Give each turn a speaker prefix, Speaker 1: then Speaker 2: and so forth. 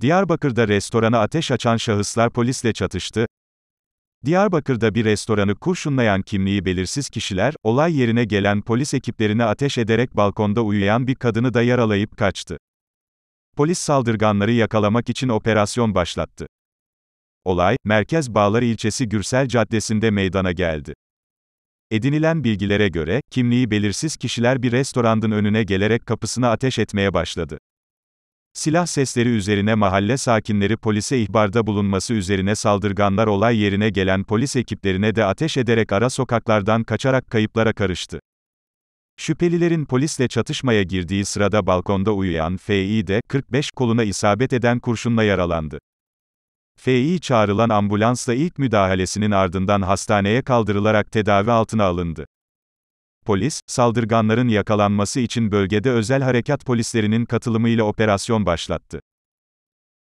Speaker 1: Diyarbakır'da restorana ateş açan şahıslar polisle çatıştı. Diyarbakır'da bir restoranı kurşunlayan kimliği belirsiz kişiler, olay yerine gelen polis ekiplerini ateş ederek balkonda uyuyan bir kadını da yaralayıp kaçtı. Polis saldırganları yakalamak için operasyon başlattı. Olay, Merkez Bağlar ilçesi Gürsel Caddesi'nde meydana geldi. Edinilen bilgilere göre, kimliği belirsiz kişiler bir restoranın önüne gelerek kapısına ateş etmeye başladı. Silah sesleri üzerine mahalle sakinleri polise ihbarda bulunması üzerine saldırganlar olay yerine gelen polis ekiplerine de ateş ederek ara sokaklardan kaçarak kayıplara karıştı. Şüphelilerin polisle çatışmaya girdiği sırada balkonda uyuyan F.I. de 45 koluna isabet eden kurşunla yaralandı. F.I. çağrılan ambulansla ilk müdahalesinin ardından hastaneye kaldırılarak tedavi altına alındı. Polis, saldırganların yakalanması için bölgede özel harekat polislerinin katılımıyla operasyon başlattı.